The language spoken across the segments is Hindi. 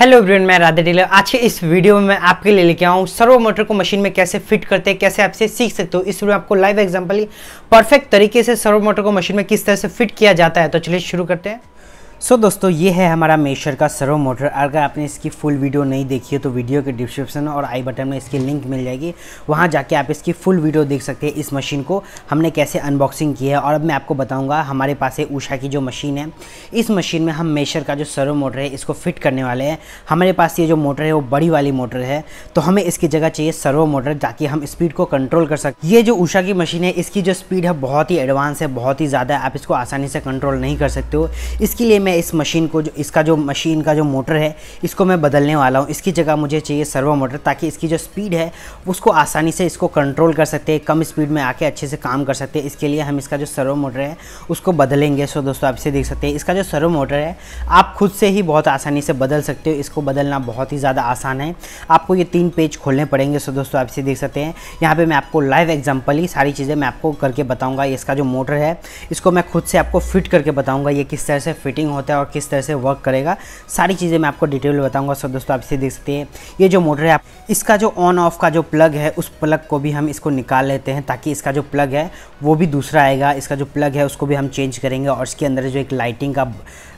हेलो ब्रेन मैं राधे डीलर आज के इस वीडियो में मैं आपके लिए लेके आऊँ सर्वो मोटर को मशीन में कैसे फिट करते हैं कैसे आपसे सीख सकते हो इस वीडियो में आपको लाइव एग्जांपल परफेक्ट तरीके से सर्वो मोटर को मशीन में किस तरह से फिट किया जाता है तो चलिए शुरू करते हैं सो so, दोस्तों ये है हमारा मेशर का सर्वो मोटर अगर आपने इसकी फुल वीडियो नहीं देखी है तो वीडियो के डिस्क्रिप्शन और आई बटन में इसकी लिंक मिल जाएगी वहाँ जाके आप इसकी फुल वीडियो देख सकते हैं इस मशीन को हमने कैसे अनबॉक्सिंग की है और अब मैं आपको बताऊँगा हमारे पास है ऊषा की जो मशीन है इस मशीन में हम मेशर का जो सर्वो मोटर है इसको फिट करने वाले हैं हमारे पास ये जो मोटर है वो बड़ी वाली मोटर है तो हमें इसकी जगह चाहिए सर्वो मोटर ताकि हम स्पीड को कंट्रोल कर सकते ये जो ऊषा की मशीन है इसकी जो स्पीड है बहुत ही एडवांस है बहुत ही ज़्यादा आप इसको आसानी से कंट्रोल नहीं कर सकते हो इसके लिए मैं मैं इस मशीन को जो इसका जो मशीन का जो मोटर है इसको मैं बदलने वाला हूँ इसकी जगह मुझे चाहिए सर्वो मोटर ताकि इसकी जो स्पीड है उसको आसानी से इसको कंट्रोल कर सकते हैं कम स्पीड में आके अच्छे से काम कर सकते हैं इसके लिए हम इसका जो सर्वो मोटर है उसको बदलेंगे सो दोस्तों आप इसे देख सकते हैं इसका जो सर्वो मोटर है आप खुद से ही बहुत आसानी से बदल सकते हो इसको बदलना बहुत ही ज़्यादा आसान है आपको ये तीन पेज खोलने पड़ेंगे सो दोस्तों आप इसे देख सकते हैं यहाँ पर मैं आपको लाइव एग्जाम्पल ही सारी चीज़ें मैं आपको करके बताऊँगा इसका जो मोटर है इसको मैं खुद से आपको फिट करके बताऊँगा ये किस तरह से फिटिंग हो होता है और किस तरह से वर्क करेगा सारी चीज़ें मैं आपको डिटेल में बताऊँगा सर दोस्तों आप इसे देख सकते हैं ये जो मोटर है आप इसका जो ऑन ऑफ का जो प्लग है उस प्लग को भी हम इसको निकाल लेते हैं ताकि इसका जो प्लग है वो भी दूसरा आएगा इसका जो प्लग है उसको भी हम चेंज करेंगे और इसके अंदर जो एक लाइटिंग का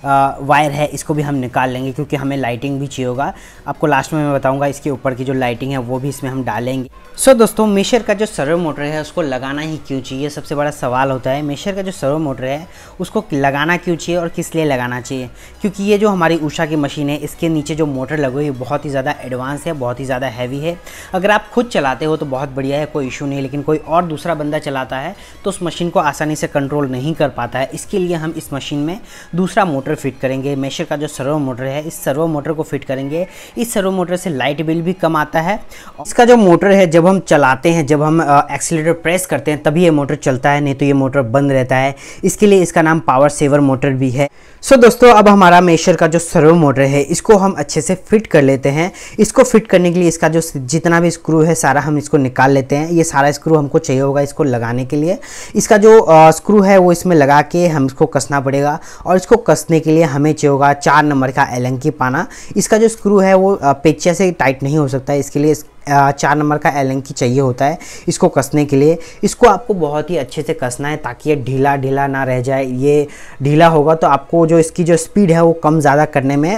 वायर है इसको भी हम निकाल लेंगे क्योंकि हमें लाइटिंग भी चाहिए होगा आपको लास्ट में मैं बताऊँगा इसके ऊपर की जो लाइटिंग है वो भी इसमें हम डालेंगे सो so, दोस्तों मेशर का जो सर्वो मोटर है उसको लगाना ही क्यों चाहिए सबसे बड़ा सवाल होता है मेशर का जो सर्वो मोटर है उसको लगाना क्यों चाहिए और किस लिए लगाना चाहिए क्योंकि ये जो हमारी ऊषा की मशीन है इसके नीचे जो मोटर लगे हुई बहुत ही ज़्यादा एडवांस है बहुत ही ज़्यादा हैवी है अगर आप खुद चलाते हो तो बहुत बढ़िया है कोई इशू नहीं लेकिन कोई और दूसरा बंदा चलाता है तो उस मशीन को आसानी से कंट्रोल नहीं कर पाता है इसके लिए हम इस मशीन में दूसरा मोटर मोटर फिट करेंगे मेशर का जो सर्वो मोटर है इस सर्वो मोटर को फिट करेंगे इस सर्वो मोटर से लाइट बिल भी कम आता है इसका जो मोटर है जब हम चलाते हैं जब हम एक्सीटर प्रेस करते हैं तभी ये मोटर चलता है नहीं तो ये मोटर बंद रहता है इसके लिए इसका नाम पावर सेवर मोटर भी है सो दोस्तों अब हमारा मेशर का जो सर्वो मोटर है इसको हम अच्छे से फिट कर लेते हैं इसको फिट करने के लिए इसका जो जितना भी स्क्रू है सारा हम इसको निकाल लेते हैं ये सारा स्क्रू हमको चाहिए होगा इसको लगाने के लिए इसका जो स्क्रू है वो इसमें लगा के हम इसको कसना पड़ेगा और इसको कसने के लिए हमें चाहिए होगा चार नंबर का एलंकी पाना इसका जो स्क्रू है वो पेचिया से टाइट नहीं हो सकता इसके लिए चार नंबर का एलंकी चाहिए होता है इसको कसने के लिए इसको आपको बहुत ही अच्छे से कसना है ताकि ये ढीला ढीला ना रह जाए ये ढीला होगा तो आपको जो इसकी जो स्पीड है वो कम ज़्यादा करने में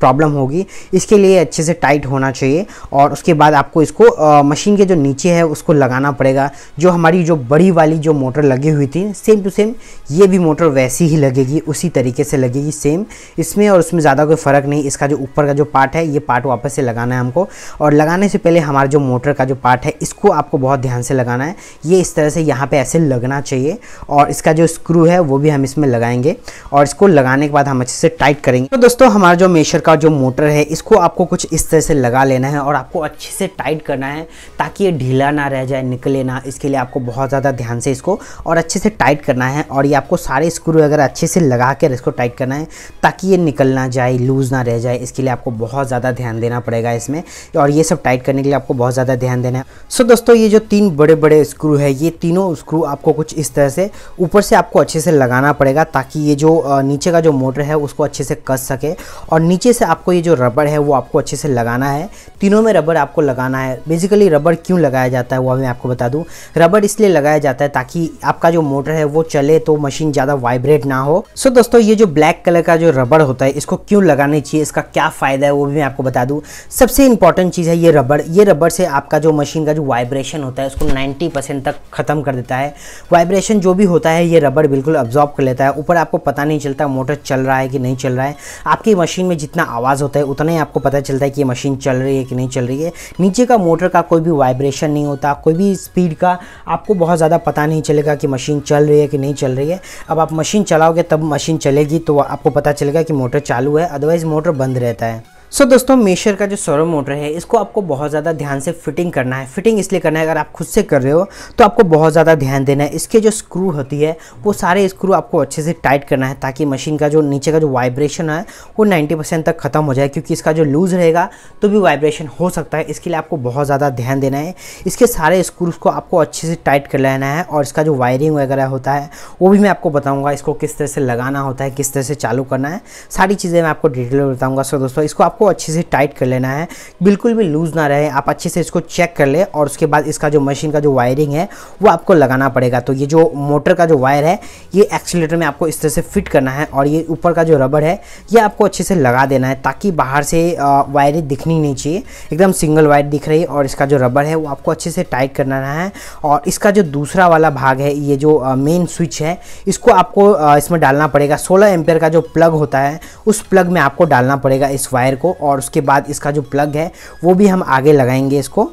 प्रॉब्लम होगी इसके लिए अच्छे से टाइट होना चाहिए और उसके बाद आपको इसको मशीन के जो नीचे है उसको लगाना पड़ेगा जो हमारी जो बड़ी वाली जो मोटर लगी हुई थी सेम टू सेम ये भी मोटर वैसी ही लगेगी उसी तरीके से लगेगी सेम इसमें और उसमें ज़्यादा कोई फ़र्क नहीं इसका जो ऊपर का जो पार्ट है ये पार्ट वापस से लगाना है हमको और लगाने से पहले हमारा जो मोटर का जो पार्ट है इसको आपको बहुत ध्यान से लगाना है ये इस तरह से यहाँ पे ऐसे लगना चाहिए और इसका जो स्क्रू है वो भी हम इसमें लगाएंगे और इसको लगाने के बाद हम अच्छे से टाइट करेंगे तो दोस्तों हमारा जो मेशर का जो मोटर है इसको आपको कुछ इस तरह से लगा लेना है और आपको अच्छे से टाइट करना है ताकि ये ढीला ना रह जाए निकले ना इसके लिए आपको बहुत ज़्यादा ध्यान से इसको और अच्छे से टाइट करना है और ये आपको सारे स्क्रू वगैरह अच्छे से लगा कर इसको टाइट करना है ताकि ये निकल ना जाए लूज़ ना रह जाए इसके लिए आपको बहुत ज़्यादा ध्यान देना पड़ेगा इसमें और ये सब टाइट करने के लिए लिए आपको बहुत ज़्यादा ध्यान देना है सो दोस्तों ये जो तीन बड़े बड़े स्क्रू है ये तीनों स्क्रू आपको कुछ इस तरह से ऊपर से आपको अच्छे से लगाना पड़ेगा ताकि ये जो नीचे का जो मोटर है उसको अच्छे से कस सके और नीचे से आपको ये जो रबड़ है वो आपको अच्छे से लगाना है तीनों में रबड़ आपको लगाना है बेसिकली रबड़ क्यों लगाया जाता है वह मैं आपको बता दूँ रबड़ इसलिए लगाया जाता है ताकि आपका जो मोटर है वो चले तो मशीन ज़्यादा वाइब्रेट ना हो सो दोस्तों ये जो ब्लैक कलर का जो रबड़ होता है इसको क्यों लगानी चाहिए इसका क्या फ़ायदा है वो भी मैं आपको बता दूँ सबसे इंपॉर्टेंट चीज़ है ये रबड़ ये ये रबर से आपका जो मशीन का जो वाइब्रेशन होता है उसको 90 परसेंट तक ख़त्म कर देता है वाइब्रेशन जो भी होता है ये रबर बिल्कुल अब्जॉर्ब कर लेता है ऊपर आपको पता नहीं चलता मोटर चल रहा है कि नहीं चल रहा है आपकी मशीन में जितना आवाज़ होता है उतना ही आपको पता चलता है कि ये मशीन चल रही है कि नहीं चल रही है नीचे का मोटर का कोई भी वाइब्रेशन नहीं होता कोई भी स्पीड का आपको बहुत ज़्यादा पता नहीं चलेगा कि मशीन चल रही है कि नहीं चल रही है अब आप मशीन चलाओगे तब मशीन चलेगी तो आपको पता चलेगा कि मोटर चालू है अदरवाइज़ मोटर बंद रहता है सो so, दोस्तों मेशर का जो सोरो मोटर है इसको आपको बहुत ज़्यादा ध्यान से फिटिंग करना है फिटिंग इसलिए करना है अगर आप खुद से कर रहे हो तो आपको बहुत ज़्यादा ध्यान देना है इसके जो स्क्रू होती है वो सारे स्क्रू आपको अच्छे से टाइट करना है ताकि मशीन का जो नीचे का जो वाइब्रेशन है वो 90 परसेंट तक ख़त्म हो जाए क्योंकि इसका जो लूज़ रहेगा तो भी वाइब्रेशन हो सकता है इसके लिए आपको बहुत ज़्यादा ध्यान देना है इसके सारे स्क्रूज को आपको अच्छे से टाइट कर लेना है और इसका जो वायरिंग वगैरह होता है वो भी मैं आपको बताऊँगा इसको किस तरह से लगाना होता है किस तरह से चालू करना है सारी चीज़ें मैं आपको डिटेल में बताऊँगा सो दोस्तों इसको आपको आपको अच्छे से टाइट कर लेना है बिल्कुल भी लूज़ ना रहे आप अच्छे से इसको चेक कर ले और उसके बाद इसका जो मशीन का जो वायरिंग है वो आपको लगाना पड़ेगा तो ये जो मोटर का जो वायर है ये एक्सीटर में आपको इस तरह से फिट करना है और ये ऊपर का जो रबड़ है ये आपको अच्छे से लगा देना है ताकि बाहर से वायरें दिखनी नहीं चाहिए एकदम सिंगल वायर दिख रही है और इसका जो रबड़ है वो आपको अच्छे से टाइट करना है और इसका जो दूसरा वाला भाग है ये जो मेन स्विच है इसको आपको इसमें डालना पड़ेगा सोलह एम्पेयर का जो प्लग होता है उस प्लग में आपको डालना पड़ेगा इस वायर को और उसके बाद इसका जो प्लग है वो भी हम आगे लगाएंगे इसको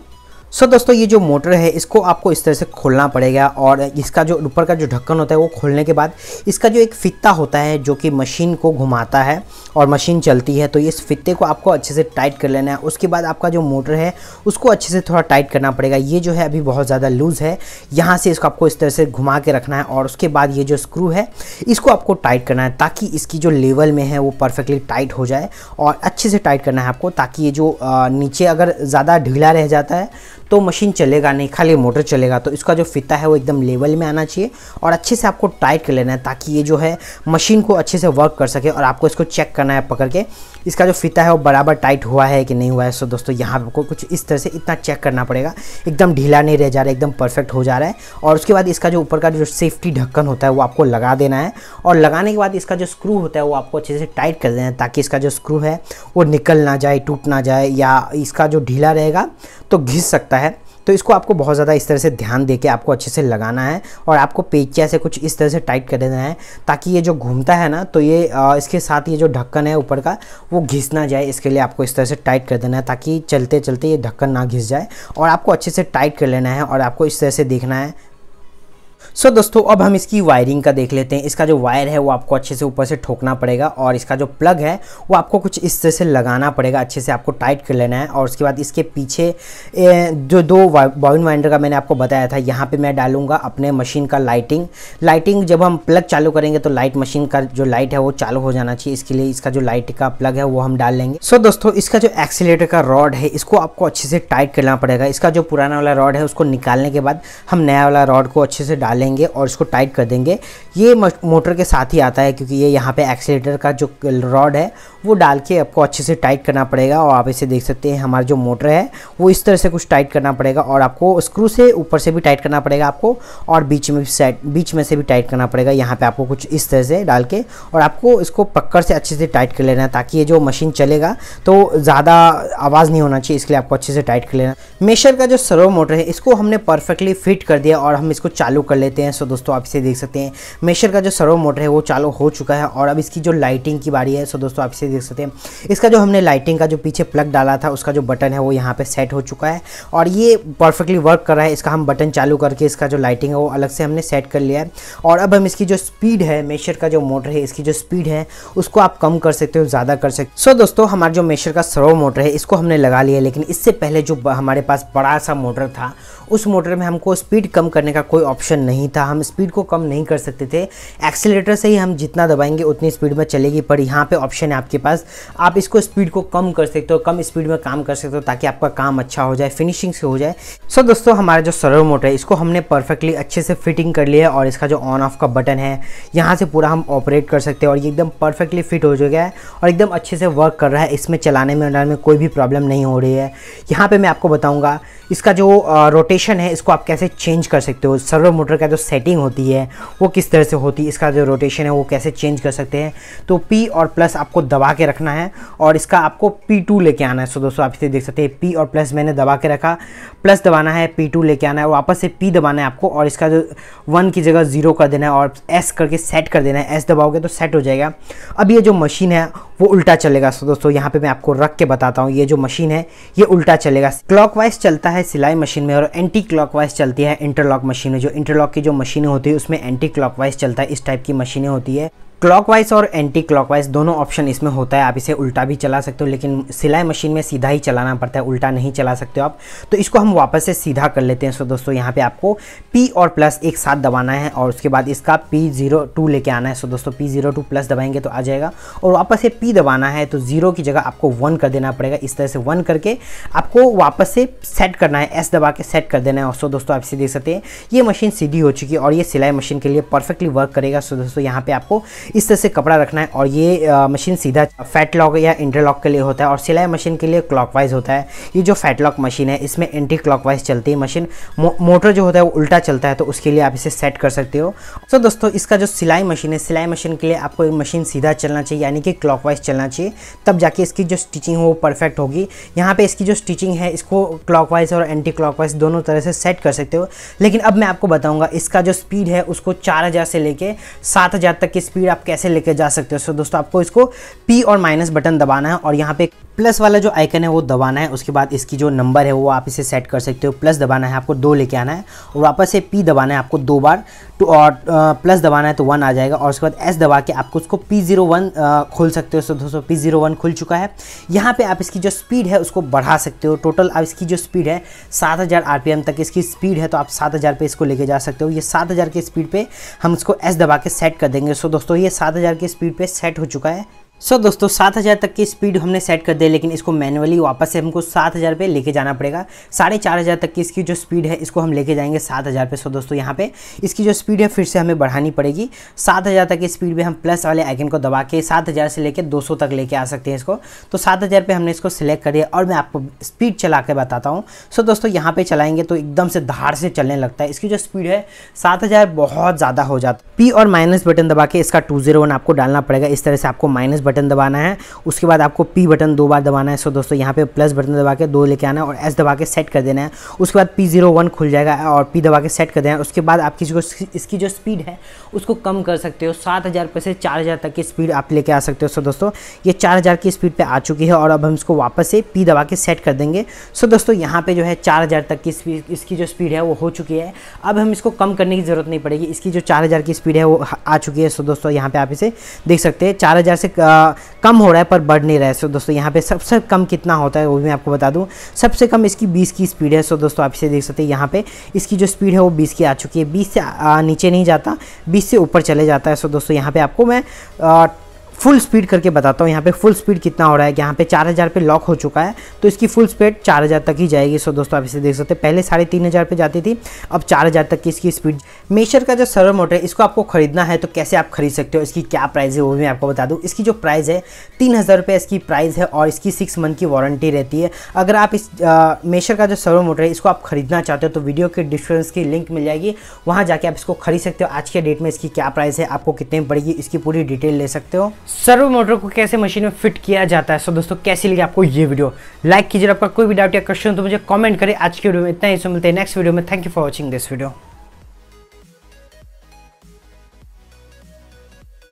सो so, दोस्तों ये जो मोटर है इसको आपको इस तरह से खोलना पड़ेगा और इसका जो ऊपर का जो ढक्कन होता है वो खोलने के बाद इसका जो एक फ़ित्ता होता है जो कि मशीन को घुमाता है और मशीन चलती है तो इस फित्ते को आपको अच्छे से टाइट कर लेना है उसके बाद आपका जो मोटर है उसको अच्छे से थोड़ा टाइट करना पड़ेगा ये जो है अभी बहुत ज़्यादा लूज़ है यहाँ से इसको आपको इस तरह से घुमा के रखना है और उसके बाद ये जो स्क्रू है इसको आपको टाइट करना है ताकि इसकी जो लेवल में है वो परफेक्टली टाइट हो जाए और अच्छे से टाइट करना है आपको ताकि ये जो नीचे अगर ज़्यादा ढीला रह जाता है तो मशीन चलेगा नहीं खाली मोटर चलेगा तो इसका जो फिता है वो एकदम लेवल में आना चाहिए और अच्छे से आपको टाइट कर लेना है ताकि ये जो है मशीन को अच्छे से वर्क कर सके और आपको इसको चेक करना है पकड़ के इसका जो फीता है वो बराबर टाइट हुआ है कि नहीं हुआ है सो दोस्तों यहाँ आपको कुछ इस तरह से इतना चेक करना पड़ेगा एकदम ढीला नहीं रह जा रहा है एकदम परफेक्ट हो जा रहा है और उसके बाद इसका जो ऊपर का जो सेफ्टी ढक्कन होता है वो आपको लगा देना है और लगाने के बाद इसका जो स्क्रू होता है वो आपको अच्छे से टाइट कर देना है ताकि इसका जो स्क्रू है वो निकल ना जाए टूट ना जाए या इसका जो ढीला रहेगा तो घिस सकता है तो इसको आपको बहुत ज़्यादा इस तरह से ध्यान दे के आपको अच्छे से लगाना है और आपको पेचिया से कुछ इस तरह से टाइट कर देना है ताकि ये जो घूमता है ना तो ये इसके साथ ये जो ढक्कन है ऊपर का वो घिस ना जाए इसके लिए आपको इस तरह से टाइट कर देना है ताकि चलते चलते ये ढक्कन ना घिस जाए और आपको अच्छे से टाइट कर लेना है और आपको इस तरह से देखना है सो so, दोस्तों अब हम इसकी वायरिंग का देख लेते हैं इसका जो वायर है वो आपको अच्छे से ऊपर से ठोकना पड़ेगा और इसका जो प्लग है वो आपको कुछ इस तरह से लगाना पड़ेगा अच्छे से आपको टाइट कर लेना है और उसके बाद इसके पीछे ए, जो दो बॉबिन वाइंडर का मैंने आपको बताया था यहाँ पे मैं डालूंगा अपने मशीन का लाइटिंग लाइटिंग जब हम प्लग चालू करेंगे तो लाइट मशीन का जो लाइट है वो चालू हो जाना चाहिए इसके लिए इसका जो लाइट का प्लग है वो हम डाल लेंगे सो so, दोस्तों इसका जो एक्सीटर का रॉड है इसको आपको अच्छे से टाइट करना पड़ेगा इसका जो पुराना वाला रॉड है उसको निकालने के बाद हम नया वाला रॉड को अच्छे से डालेंगे जाएंगे और इसको टाइट कर देंगे ये मोटर के साथ ही आता है क्योंकि ये यहाँ पे एक्सीटर का जो रॉड है वो डाल के आपको अच्छे से टाइट करना पड़ेगा और आप इसे देख सकते हैं हमारा जो मोटर है वो इस तरह से कुछ टाइट करना पड़ेगा और आपको स्क्रू से ऊपर से भी टाइट करना पड़ेगा आपको और बीच में भी बीच में से भी टाइट करना पड़ेगा यहाँ पर आपको कुछ इस तरह से डाल के और आपको इसको पक्कर से अच्छे से टाइट कर लेना है ताकि ये जो मशीन चलेगा तो ज़्यादा आवाज़ नहीं होना चाहिए इसलिए आपको अच्छे से टाइट कर लेना मेशर का जो सर्वो मोटर है इसको हमने परफेक्टली फिट कर दिया और हम इसको चालू कर ले लेते हैं सो दोस्तों आप इसे देख सकते हैं मेशर का जो सर्वो मोटर है वो चालू हो चुका है और अब इसकी जो लाइटिंग की बारी है सो दोस्तों आप इसे देख सकते हैं इसका जो हमने लाइटिंग का जो पीछे प्लग डाला था उसका जो बटन है वो यहाँ पर सेट हो चुका है और ये परफेक्टली वर्क कर रहा है इसका हम बटन चालू करके इसका जो लाइटिंग है वो अलग से हमने सेट कर लिया है और अब हम इसकी जो स्पीड है मेशर का जो मोटर है इसकी जो स्पीड है उसको आप कम कर सकते हो ज़्यादा कर सकते सो दोस्तों हमारा जो मेशर का सर्वो मोटर है इसको हमने लगा लिया लेकिन इससे पहले जो हमारे पास बड़ा सा मोटर था उस मोटर में हमको स्पीड कम करने का कोई ऑप्शन नहीं था हम स्पीड को कम नहीं कर सकते थे एक्सेलेटर से ही हम जितना दबाएंगे उतनी स्पीड में चलेगी पर यहाँ पे ऑप्शन है आपके पास आप इसको स्पीड को कम कर सकते हो कम स्पीड में काम कर सकते हो ताकि आपका काम अच्छा हो जाए फिनिशिंग से हो जाए सो दोस्तों हमारा जो सर्वो मोटर है इसको हमने परफेक्टली अच्छे से फिटिंग कर लिया है और इसका जो ऑन ऑफ का बटन है यहाँ से पूरा हम ऑपरेट कर सकते हैं और ये एकदम परफेक्टली फिट हो चुका है और एकदम अच्छे से वर्क कर रहा है इसमें चलाने में में कोई भी प्रॉब्लम नहीं हो रही है यहाँ पर मैं आपको बताऊँगा इसका जो रोटेशन रोटेशन है इसको आप कैसे चेंज कर सकते हो सर्वर मोटर का जो सेटिंग होती है वो किस तरह से होती है इसका जो रोटेशन है वो कैसे चेंज कर सकते हैं तो पी और प्लस आपको दबा के रखना है और इसका आपको पी टू लेके आना है सो दोस्तों आप इसे देख सकते हैं पी और प्लस मैंने दबा के रखा प्लस दबाना है पी टू लेके आना है वापस से पी दबाना है आपको और इसका जो वन की जगह ज़ीरो कर देना है और एस करके सेट कर देना है एस दबाओगे तो सेट हो जाएगा अब ये जो मशीन है वो उल्टा चलेगा सो दोस्तों यहाँ पे मैं आपको रख के बताता हूँ ये जो मशीन है ये उल्टा चलेगा क्लॉकवाइज चलता है सिलाई मशीन में और एंटी एंटी क्लॉकवाइज चलती है इंटरलॉक मशीनें जो इंटरलॉक की जो मशीनें होती है उसमें एंटी क्लॉकवाइज चलता है इस टाइप की मशीनें होती है क्लॉकवाइज और एंटी क्लॉकवाइज दोनों ऑप्शन इसमें होता है आप इसे उल्टा भी चला सकते हो लेकिन सिलाई मशीन में सीधा ही चलाना पड़ता है उल्टा नहीं चला सकते हो आप तो इसको हम वापस से सीधा कर लेते हैं सो दोस्तों यहाँ पे आपको पी और प्लस एक साथ दबाना है और उसके बाद इसका पी जीरो टू लेके आना है सो दोस्तों पी जीरो टू प्लस दबाएंगे तो आ जाएगा और वापस से पी दबाना है तो जीरो की जगह आपको वन कर देना पड़ेगा इस तरह से वन करके आपको वापस से सेट करना है एस दबा के सेट कर देना है और सो दोस्तों आप इसे देख सकते हैं ये मशीन सीधी हो चुकी है और ये सिलाई मशीन के लिए परफेक्टली वर्क करेगा सो दोस्तों यहाँ पर आपको इस तरह से कपड़ा रखना है और ये आ, मशीन सीधा फैट लॉक या इंटरलॉक के लिए होता है और सिलाई मशीन के लिए क्लॉकवाइज होता है ये जो फैट लॉक मशीन है इसमें एंटी क्लॉकवाइज चलती है मशीन मो, मोटर जो होता है वो उल्टा चलता है तो उसके लिए आप इसे सेट कर सकते हो तो so, दोस्तों इसका जो सिलाई मशीन है सिलाई मशीन के लिए आपको एक मशीन सीधा चलना चाहिए यानी कि क्लॉक चलना चाहिए तब जाके इसकी जो स्टिचिंग हो वो परफेक्ट होगी यहाँ पर इसकी जो स्टिचिंग है इसको क्लॉक और एंटी क्लॉक दोनों तरह से सेट कर सकते हो लेकिन अब मैं आपको बताऊँगा इसका जो स्पीड है उसको चार से लेके सात तक की स्पीड आप आप कैसे लेके जा सकते हो सो दोस्तों आपको इसको पी और माइनस बटन दबाना है और यहाँ पे प्लस वाला जो आइकन है वो दबाना है उसके बाद इसकी जो नंबर है वो आप इसे सेट कर सकते हो प्लस दबाना है आपको दो लेके आना है और वापस से पी दबाना है आपको दो बार टू तो और प्लस दबाना है तो वन आ जाएगा और उसके बाद एस दबा के आपको उसको पी ज़ीरो वन खोल सकते हो सो दोस्तों पी ज़ीरो वन खुल चुका है यहाँ पे आप इसकी जो स्पीड है उसको बढ़ा सकते हो टोटल आप इसकी जो स्पीड है सात हज़ार आर पी एम तक इसकी स्पीड है तो आप सात हज़ार इसको लेके जा सकते हो ये सात हज़ार स्पीड पर हम इसको एस दबा के सेट कर देंगे सो दोस्तों ये सात हज़ार की स्पीड पर सेट हो चुका है सो so, दोस्तों सात हज़ार तक की स्पीड हमने सेट कर दी लेकिन इसको मैनुअली वापस से हमको सात हज़ार पे लेके जाना पड़ेगा साढ़े चार हज़ार तक की इसकी जो स्पीड है इसको हम लेके जाएंगे सात हज़ार पे सो so, दोस्तों यहाँ पे इसकी जो स्पीड है फिर से हमें बढ़ानी पड़ेगी सात हज़ार तक की स्पीड में हम प्लस वाले आइकन को दबा के सात हज़ार से लेकर दो सौ तक लेके आ सकते हैं इसको तो सात हज़ार पे हमने इसको सिलेक्ट कर दिया और मैं आपको स्पीड चला के बताता हूँ सो so, दोस्तों यहाँ पर चलाएँगे तो एकदम से धार से चलने लगता है इसकी जो स्पीड है सात हज़ार बहुत ज़्यादा हो जाता पी और माइनस बटन दबा के इसका टू जीरो वन आपको डालना पड़ेगा इस तरह से आपको माइनस बटन दबाना है उसके बाद आपको पी बटन दो बार दबाना है सो दोस्तों यहाँ पे प्लस बटन दबा के दो लेके आना है और एस दबा के सेट कर देना है उसके बाद पी जीरो वन खुल जाएगा और पी दबा के सेट कर देना है उसके बाद आप किसी को इसकी जो स्पीड है उसको कम कर सकते हो सात हज़ार पे से चार हज़ार तक की स्पीड आप लेके आ सकते हो सो दोस्तों ये चार हज़ार की स्पीड पर आ चुकी है और अब हम इसको वापस से पी दबा के सेट कर देंगे सो दोस्तों यहाँ पर जो है चार हज़ार तक की स्पीड इसकी जो स्पीड है वो हो चुकी है अब हम इसको कम करने की ज़रूरत नहीं पड़ेगी इसकी जो चार हज़ार की स्पीड है वो आ चुकी है सो दोस्तों यहाँ पर आप इसे देख सकते हैं चार हज़ार से कम हो रहा है पर बढ़ नहीं रहा है सो दोस्तों यहाँ पे सबसे कम कितना होता है वो भी मैं आपको बता दूँ सबसे कम इसकी बीस की स्पीड है सो दोस्तों आप इसे देख सकते हैं यहाँ पर इसकी जो स्पीड है वो बीस की आ चुकी है बीस से नीचे नहीं जाता बीस से ऊपर चले जाता है सो दोस्तों यहाँ पर आपको मैं फुल स्पीड करके बताता हूँ यहाँ पे फुल स्पीड कितना हो रहा है यहाँ पे चार हज़ार पे लॉक हो चुका है तो इसकी फुल स्पीड चार हज़ार तक ही जाएगी सो दोस्तों आप इसे देख सकते हैं पहले साढ़े तीन हज़ार पे जाती थी अब चार हज़ार तक की इसकी स्पीड मेशर का जो सर्वर मोटर है इसको आपको खरीदना है तो कैसे आप खरीद सकते हो इसकी क्या प्राइस है वो भी मैं आपको बता दूँ इसकी जो प्राइस है तीन हज़ार रुपये इसकी प्राइस है और इसकी सिक्स मंथ की वारंटी रहती है अगर आप इस मेशर का जो सर्वर मोटर है इसको आप खरीदना चाहते हो तो वीडियो के डिस्क्रिप्शन की लिंक मिल जाएगी वहाँ जाके आप इसको खरीद सकते हो आज के डेट में इसकी क्या प्राइस है आपको कितने पड़ेगी इसकी पूरी डिटेल ले सकते हो सर्वो मोटर को कैसे मशीन में फिट किया जाता है सो so, दोस्तों कैसी लगी आपको ये वीडियो लाइक कीजिए आपका कोई भी डाउट या क्वेश्चन तो मुझे कमेंट करें आज की वीडियो में इतना ही सो मिलते हैं नेक्स्ट वीडियो में thank you for watching this video